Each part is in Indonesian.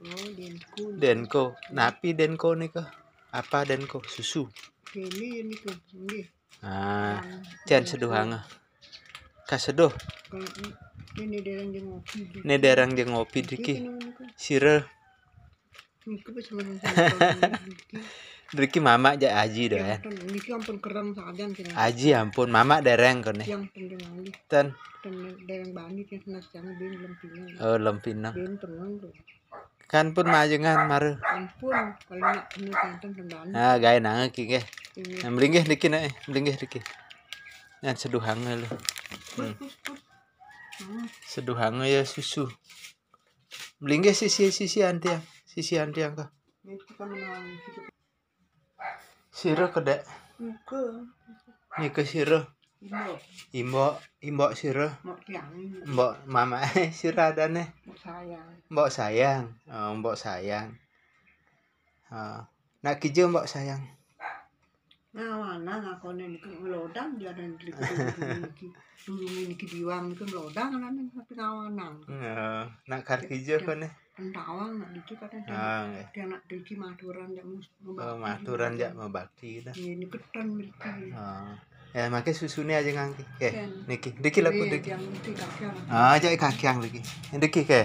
Oh, Denko. Denko. Napi Denko nih ke? Apa Denko? Susu. Ini ini ke. Ini. Ah, cian seduh hanga. Kaseduh. Ini derang jeng ngopi. Ini derang jeng ngopi diki. Sirel. Driki mama aja aji dah ya. Driki eh. ampun kerang sadan kena. Aji ampun mama dereng kene. Yang pendeng ali. Ten. Dereng bani kan ya, nas jang bin lempinang. Oh lempinang. Bin tenang tuh. Kan pun majengan maru. Kan pun kalau nak kena kanten tendan. Ah gawe nang ki ge. Mlinggih Driki nae, eh. mlinggih Driki. Ngan seduhang lu. Hmm. Seduhang ya susu. Mlinggih sisi-sisi ya sisi anti angka siro ni ke siro Imbo, imbo siro imbo mama eh, siro ada Mbok imbo sayang imbo sayang oh, oh. Nak kijo imbo sayang ngawana ngakone niki kan melodang dia ada niki niki dulu niki diwang niki melodang kan tapi nah nak kartija kone entawang nak diki kadang ah, dia nak diki maduran jak mubakti oh, maduran jak mubakti dah iya, ini ketan meriki ah, ya makanya susunya aja ngangki ke niki diki laku diki ah jadi kakiang diki diki ke iya,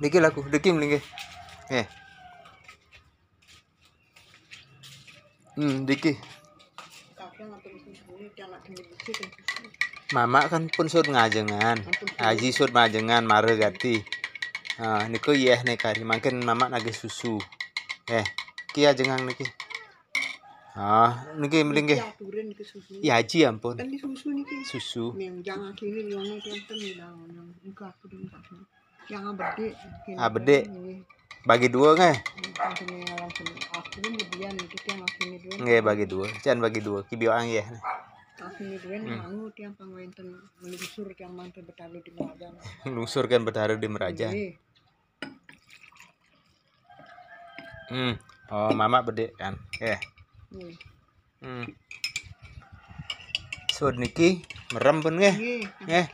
diki ah, laku diki mending eh Hmm, Diki. Mama kan pun sur ngajengan. Kan aji sur ngajengan, mare ganti. Ah, niku yeh nek kari makin mama nagi susu. Eh, kia jengang niki. Ah, niki mending ge. Ya aji ya ampun. Kan susu niki. Susu. jangan kini Bagi dua nggak? Nggak bagi dua, jangan bagi dua. kibio ang ya. Kasih dua nih, hmm. mau tiang pangwenten meluncur tiang mantu bertaruh di meraja. Lungsur kan bertaruh di meraja. Iya. Hmm, oh mama bedek kan, ya. Iya. Hmm. Sud niki merem pun nggih. Nggih.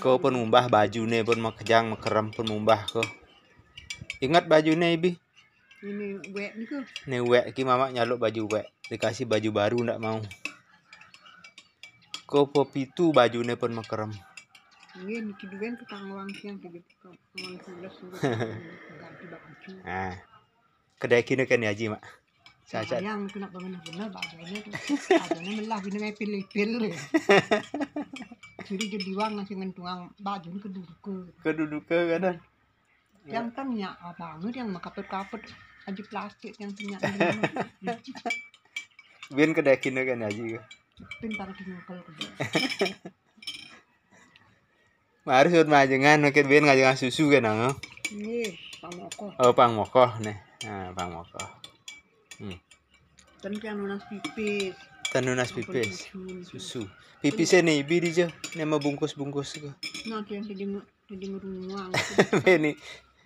Ko pun baju nih pun mau kerem pun mubah ko. Ingat baju nih ibi. Ini ni ke? Ini wet. iki mamak nyaluk baju wek. Dikasih baju baru ndak mau. Kopo pitu ni pun mekerem. Nggih ke duwen ketangwang siang tiga ketangwang sebelas ganti baju. Ah. Kedai kini kan ni haji Mak. Cacat. Yang kena bangun benar bagainya tuh. Bagainya melah bini ngai pilih-pilih. Jadi jadi wang nasi ngentungang baju Keduduk ke kan. Yang kan ya apa yang makapet-kapet aji plastik yang ternyata kedai kedakin kan aji Pintar di dinyokol mari sudah majengan mungkin Bien ngajengan susu kan nang oh. ini pang mokoh oh pang mokoh nih nah pang mokoh hmm. ten kan nunas pipis ten kan nunas pipis gitu. susu pipisnya nih biri je, nih mau bungkus bungkus ke Nanti yang jadi jadi ngeruang ini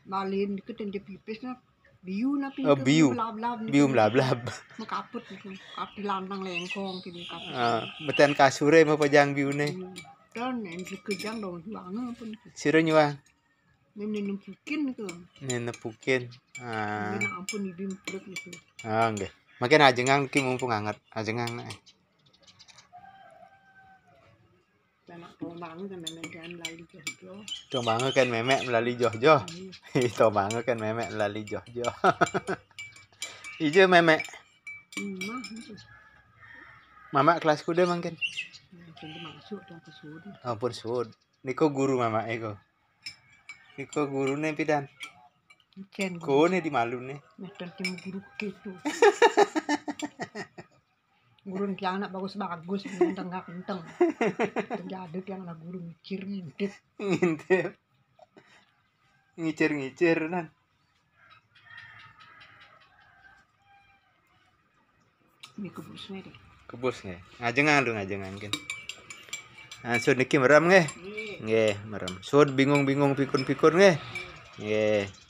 balin dikit yang pipis nah biu na pin oh, biu blab gitu. biu blab makaput gitu kapi lantang lengkong gitu kapi uh, ah, beten kasure mau pajang biu ne hmm, dan yang kejang dong juang pun siro nyuang nenepukin gitu nenepukin ah ampun ibim perut gitu ah enggak makin ajengang ki mumpung hangat ajengang eh Tuh kan kan memek melalui johjoh Itu iya. banget kan memek melalui johjoh ijo memek Mama iya. kelas kuda mungkin. Oh, pursuit. Niko guru mama eko. Niko guru nih pidan. Kau nih di malu nih. Nanti tim guru gitu. yang anak bagus-bagus kenteng gak kenteng ada yang anak guru ngicir ngintip ngintip ngicir ngicir nan ini kebus nih. deh nih. ngajengan lu ngajengan kan nah, sud niki merem nggih iya. nggih merem sud bingung-bingung pikun-pikun nggih nggih